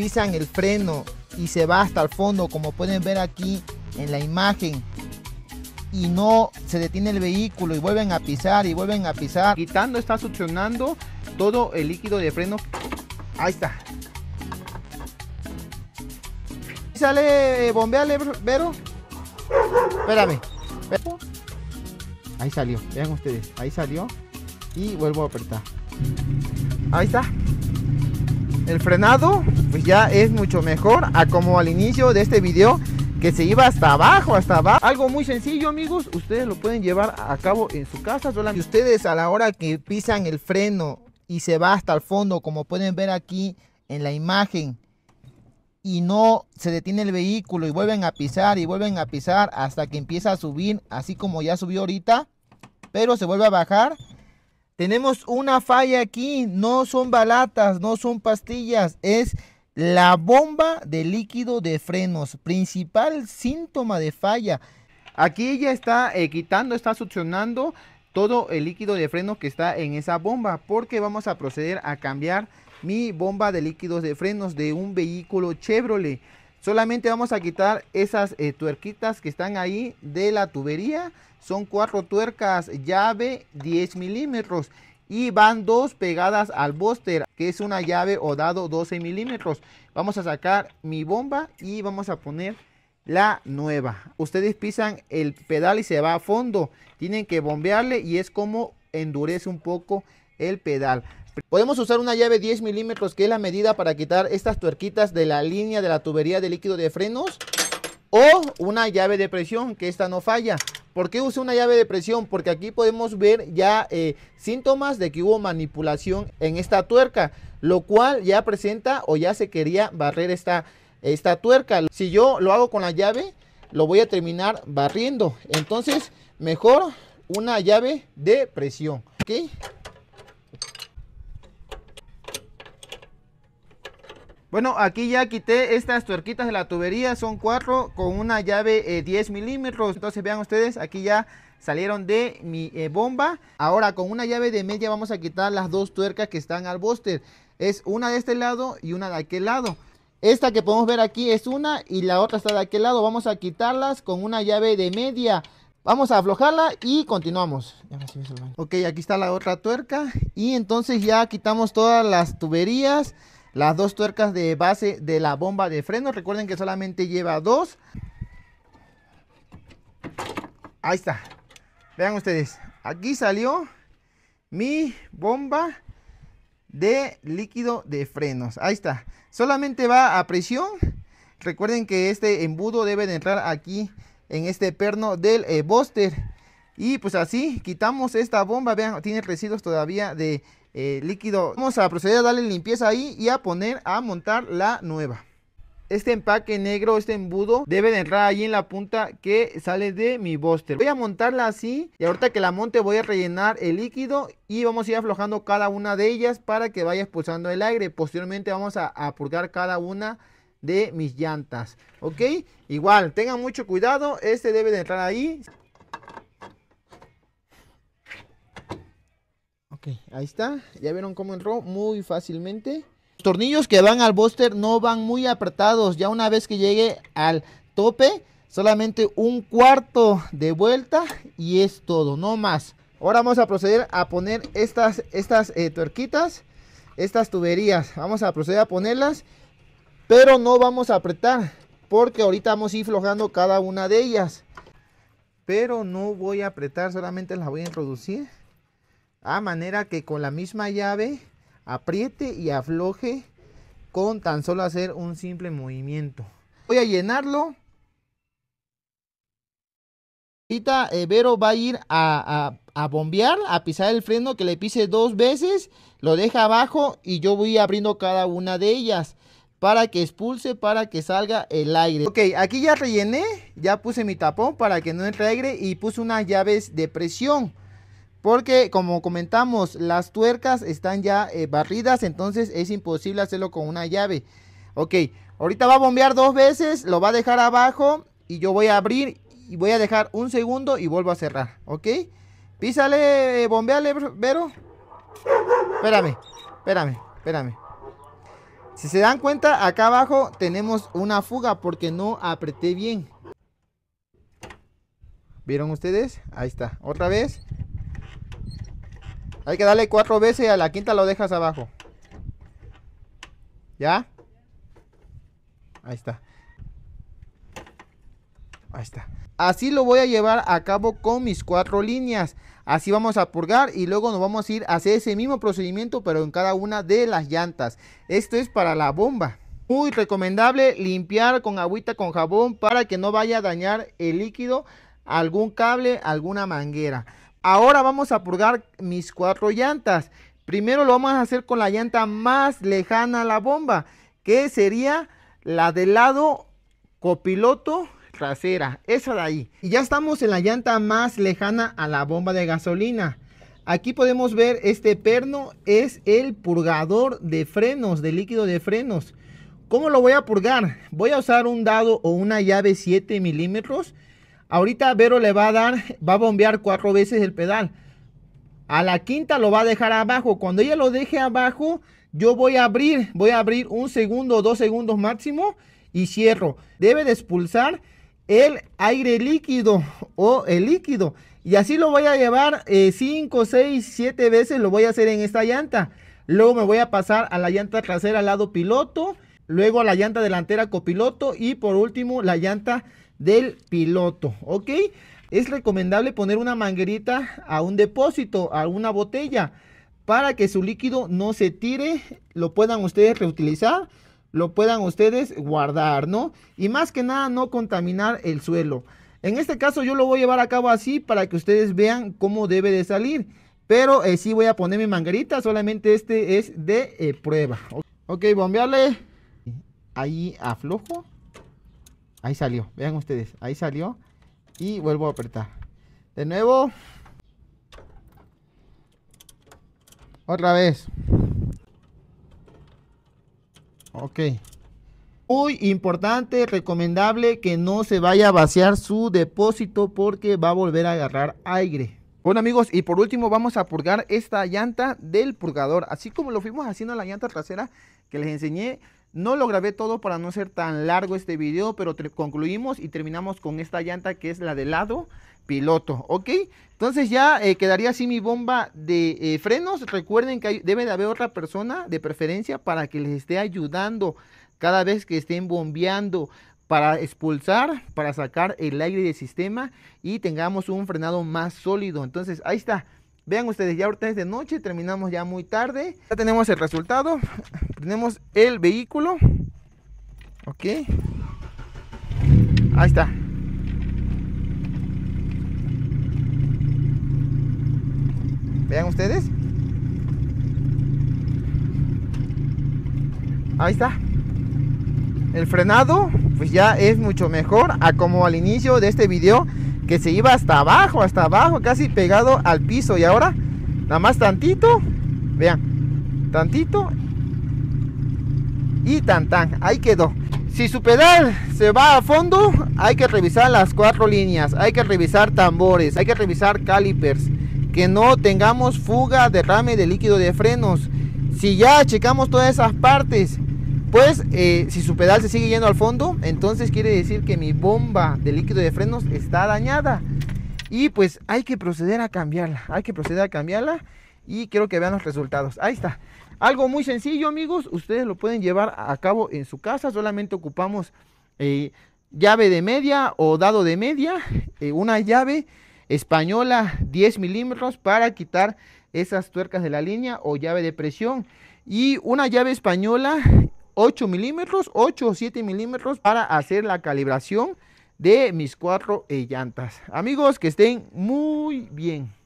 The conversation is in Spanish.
pisan el freno y se va hasta el fondo, como pueden ver aquí en la imagen, y no se detiene el vehículo y vuelven a pisar y vuelven a pisar. Quitando está succionando todo el líquido de freno. Ahí está. Sale, bombeale, Vero. Espérame. Ahí salió, vean ustedes, ahí salió y vuelvo a apretar. Ahí está el frenado pues ya es mucho mejor a como al inicio de este video que se iba hasta abajo, hasta abajo. Algo muy sencillo, amigos. Ustedes lo pueden llevar a cabo en su casa. Solamente ustedes a la hora que pisan el freno y se va hasta el fondo, como pueden ver aquí en la imagen, y no se detiene el vehículo y vuelven a pisar y vuelven a pisar hasta que empieza a subir, así como ya subió ahorita, pero se vuelve a bajar tenemos una falla aquí, no son balatas, no son pastillas, es la bomba de líquido de frenos, principal síntoma de falla. Aquí ya está eh, quitando, está succionando todo el líquido de freno que está en esa bomba, porque vamos a proceder a cambiar mi bomba de líquidos de frenos de un vehículo Chevrolet. Solamente vamos a quitar esas eh, tuerquitas que están ahí de la tubería. Son cuatro tuercas llave 10 milímetros. Y van dos pegadas al bóster, que es una llave o dado 12 milímetros. Vamos a sacar mi bomba y vamos a poner la nueva. Ustedes pisan el pedal y se va a fondo. Tienen que bombearle y es como endurece un poco el pedal. Podemos usar una llave 10 milímetros que es la medida para quitar estas tuerquitas de la línea de la tubería de líquido de frenos o una llave de presión que esta no falla. ¿Por qué usé una llave de presión? Porque aquí podemos ver ya eh, síntomas de que hubo manipulación en esta tuerca, lo cual ya presenta o ya se quería barrer esta, esta tuerca. Si yo lo hago con la llave, lo voy a terminar barriendo. Entonces, mejor una llave de presión. Bueno, aquí ya quité estas tuerquitas de la tubería, son cuatro con una llave 10 eh, milímetros. Entonces vean ustedes, aquí ya salieron de mi eh, bomba. Ahora con una llave de media vamos a quitar las dos tuercas que están al bóster. Es una de este lado y una de aquel lado. Esta que podemos ver aquí es una y la otra está de aquel lado. Vamos a quitarlas con una llave de media. Vamos a aflojarla y continuamos. Ok, aquí está la otra tuerca. Y entonces ya quitamos todas las tuberías las dos tuercas de base de la bomba de freno. Recuerden que solamente lleva dos. Ahí está. Vean ustedes. Aquí salió mi bomba de líquido de frenos. Ahí está. Solamente va a presión. Recuerden que este embudo debe de entrar aquí en este perno del eh, boster. Y pues así quitamos esta bomba. Vean, tiene residuos todavía de eh, líquido. Vamos a proceder a darle limpieza ahí y a poner a montar la nueva. Este empaque negro, este embudo, debe de entrar ahí en la punta que sale de mi bóster. Voy a montarla así y ahorita que la monte voy a rellenar el líquido y vamos a ir aflojando cada una de ellas para que vaya expulsando el aire. Posteriormente vamos a, a purgar cada una de mis llantas, ¿ok? Igual, tengan mucho cuidado, este debe de entrar ahí. ahí está. Ya vieron cómo entró muy fácilmente. Los tornillos que van al bóster no van muy apretados. Ya una vez que llegue al tope, solamente un cuarto de vuelta y es todo, no más. Ahora vamos a proceder a poner estas, estas eh, tuerquitas, estas tuberías. Vamos a proceder a ponerlas, pero no vamos a apretar porque ahorita vamos a ir flojando cada una de ellas. Pero no voy a apretar, solamente las voy a introducir. A manera que con la misma llave apriete y afloje con tan solo hacer un simple movimiento. Voy a llenarlo. Ahorita eh, Vero va a ir a, a, bombear, a pisar el freno, que le pise dos veces, lo deja abajo y yo voy abriendo cada una de ellas para que expulse, para que salga el aire. Ok, aquí ya rellené, ya puse mi tapón para que no entre aire y puse unas llaves de presión. Porque como comentamos, las tuercas están ya eh, barridas, entonces es imposible hacerlo con una llave. Ok, ahorita va a bombear dos veces, lo va a dejar abajo y yo voy a abrir y voy a dejar un segundo y vuelvo a cerrar. Ok, písale, bombeale, Vero. Espérame, espérame, espérame. Si se dan cuenta, acá abajo tenemos una fuga porque no apreté bien. ¿Vieron ustedes? Ahí está. Otra vez. Hay que darle cuatro veces y a la quinta lo dejas abajo. ¿Ya? Ahí está. Ahí está. Así lo voy a llevar a cabo con mis cuatro líneas. Así vamos a purgar y luego nos vamos a ir a hacer ese mismo procedimiento pero en cada una de las llantas. Esto es para la bomba. Muy recomendable limpiar con agüita con jabón para que no vaya a dañar el líquido algún cable, alguna manguera. Ahora vamos a purgar mis cuatro llantas. Primero lo vamos a hacer con la llanta más lejana a la bomba, que sería la del lado copiloto trasera, esa de ahí. Y ya estamos en la llanta más lejana a la bomba de gasolina. Aquí podemos ver este perno es el purgador de frenos, de líquido de frenos. ¿Cómo lo voy a purgar? Voy a usar un dado o una llave 7 milímetros Ahorita Vero le va a dar, va a bombear cuatro veces el pedal. A la quinta lo va a dejar abajo. Cuando ella lo deje abajo, yo voy a abrir, voy a abrir un segundo o dos segundos máximo y cierro. Debe de expulsar el aire líquido o el líquido. Y así lo voy a llevar eh, cinco, seis, siete veces. Lo voy a hacer en esta llanta. Luego me voy a pasar a la llanta trasera al lado piloto. Luego a la llanta delantera copiloto. Y por último la llanta del piloto, ¿ok? Es recomendable poner una manguerita a un depósito, a una botella, para que su líquido no se tire, lo puedan ustedes reutilizar, lo puedan ustedes guardar, ¿no? Y más que nada no contaminar el suelo. En este caso yo lo voy a llevar a cabo así para que ustedes vean cómo debe de salir. Pero si eh, sí voy a poner mi manguerita, solamente este es de eh, prueba. Ok, bombearle. Ahí aflojo. Ahí salió, vean ustedes, ahí salió. Y vuelvo a apretar. De nuevo. Otra vez. Ok. Muy importante, recomendable que no se vaya a vaciar su depósito porque va a volver a agarrar aire. Bueno amigos, y por último vamos a purgar esta llanta del purgador. Así como lo fuimos haciendo en la llanta trasera que les enseñé, no lo grabé todo para no ser tan largo este video, pero concluimos y terminamos con esta llanta que es la de lado piloto, ¿ok? Entonces ya eh, quedaría así mi bomba de eh, frenos. Recuerden que debe de haber otra persona de preferencia para que les esté ayudando cada vez que estén bombeando para expulsar, para sacar el aire del sistema y tengamos un frenado más sólido. Entonces ahí está. Vean ustedes, ya ahorita es de noche, terminamos ya muy tarde. Ya tenemos el resultado. Tenemos el vehículo. Ok. Ahí está. Vean ustedes. Ahí está. El frenado pues ya es mucho mejor a como al inicio de este video que se iba hasta abajo, hasta abajo, casi pegado al piso y ahora nada más tantito, vean, tantito y tan tan, ahí quedó. Si su pedal se va a fondo, hay que revisar las cuatro líneas, hay que revisar tambores, hay que revisar calipers, que no tengamos fuga, derrame de líquido de frenos. Si ya checamos todas esas partes, pues eh, si su pedal se sigue yendo al fondo, entonces quiere decir que mi bomba de líquido de frenos está dañada. Y pues hay que proceder a cambiarla, hay que proceder a cambiarla y quiero que vean los resultados. Ahí está, algo muy sencillo, amigos, ustedes lo pueden llevar a cabo en su casa, solamente ocupamos eh, llave de media o dado de media, eh, una llave española 10 milímetros para quitar esas tuercas de la línea o llave de presión y una llave española 8 milímetros 8 o 7 milímetros para hacer la calibración de mis cuatro eh, llantas amigos que estén muy bien